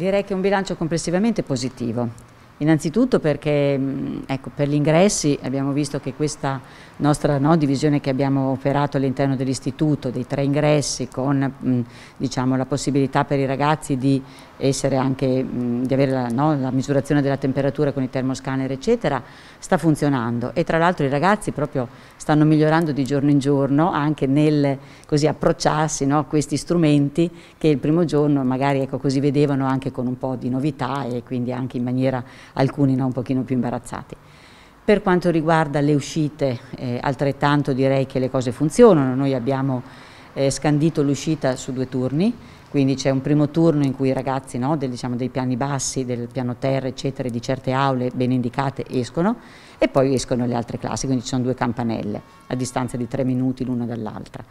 Direi che è un bilancio complessivamente positivo. Innanzitutto perché mm, ecco, per gli ingressi abbiamo visto che questa nostra no, divisione che abbiamo operato all'interno dell'istituto, dei tre ingressi con mh, mm, diciamo, la possibilità per i ragazzi di, anche, mh, mm, di avere la, no, la, misurazione della temperatura con i termoscanner eccetera, sta funzionando e tra l'altro i ragazzi proprio stanno migliorando di giorno in giorno anche nel così, approcciarsi no, a questi strumenti che il primo giorno magari ecco, così vedevano anche con un po' di novità e quindi anche in maniera alcuni no, un pochino più imbarazzati. Per quanto riguarda le uscite, eh, altrettanto direi che le cose funzionano, noi abbiamo eh, scandito l'uscita su due turni, quindi c'è un primo turno in cui i ragazzi no, del, diciamo, dei piani bassi, del piano terra, eccetera, di certe aule ben indicate escono e poi escono le altre classi, quindi ci sono due campanelle a distanza di tre minuti l'una dall'altra.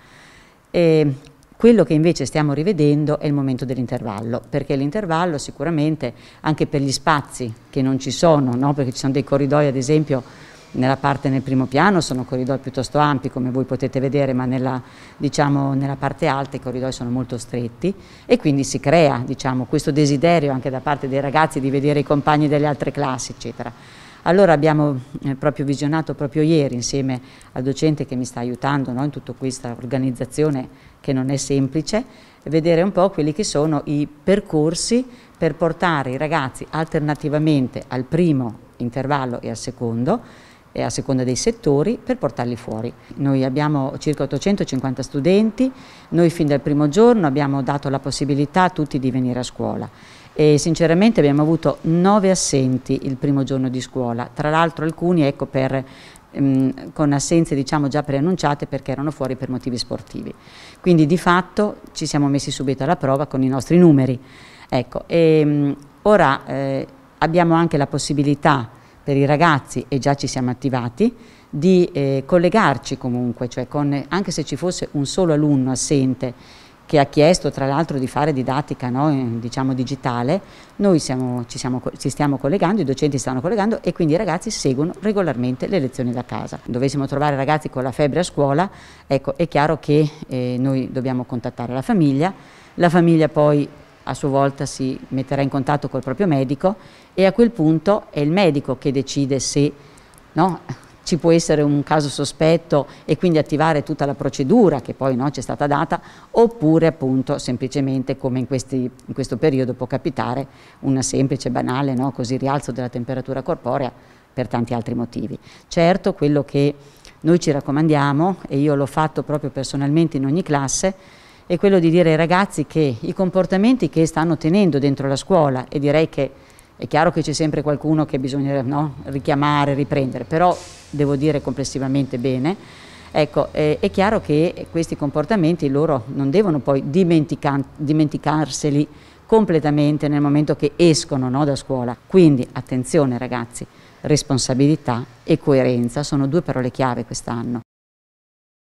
Ehm, quello che invece stiamo rivedendo è il momento dell'intervallo, perché l'intervallo sicuramente anche per gli spazi che non ci sono, no? perché ci sono dei corridoi ad esempio nella parte nel primo piano sono corridoi piuttosto ampi come voi potete vedere ma nella, diciamo, nella parte alta i corridoi sono molto stretti e quindi si crea diciamo, questo desiderio anche da parte dei ragazzi di vedere i compagni delle altre classi eccetera. Allora abbiamo eh, proprio visionato proprio ieri insieme al docente che mi sta aiutando no, in tutta questa organizzazione che non è semplice, vedere un po' quelli che sono i percorsi per portare i ragazzi alternativamente al primo intervallo e al secondo, e a seconda dei settori, per portarli fuori. Noi abbiamo circa 850 studenti, noi fin dal primo giorno abbiamo dato la possibilità a tutti di venire a scuola e sinceramente abbiamo avuto nove assenti il primo giorno di scuola, tra l'altro alcuni ecco, per, mm, con assenze diciamo, già preannunciate perché erano fuori per motivi sportivi. Quindi di fatto ci siamo messi subito alla prova con i nostri numeri. Ecco, e, ehm, ora eh, abbiamo anche la possibilità per i ragazzi, e già ci siamo attivati, di eh, collegarci comunque, cioè con, anche se ci fosse un solo alunno assente che ha chiesto tra l'altro di fare didattica no, diciamo digitale, noi siamo, ci, siamo, ci, stiamo collegando, i docenti stanno collegando e quindi i ragazzi seguono regolarmente le lezioni da casa. Dovessimo trovare ragazzi con la febbre a scuola, ecco è chiaro che eh, noi dobbiamo contattare la famiglia, la famiglia poi a sua volta si metterà in contatto col proprio medico e a quel punto è il medico che decide se no, ci può essere un caso sospetto e quindi attivare tutta la procedura che poi no, ci è stata data, oppure appunto semplicemente come in, questi, in questo periodo può capitare una semplice, banale no, così, rialzo della temperatura corporea per tanti altri motivi. Certo, quello che noi ci raccomandiamo, e io l'ho fatto proprio personalmente in ogni classe, è quello di dire ai ragazzi che i comportamenti che stanno tenendo dentro la scuola, e direi che è chiaro che c'è sempre qualcuno che bisogna no, richiamare, riprendere, però devo dire complessivamente bene, ecco, eh, è chiaro che questi comportamenti loro non devono poi dimentica dimenticarseli completamente nel momento che escono no, da scuola. Quindi attenzione ragazzi, responsabilità e coerenza sono due parole chiave quest'anno.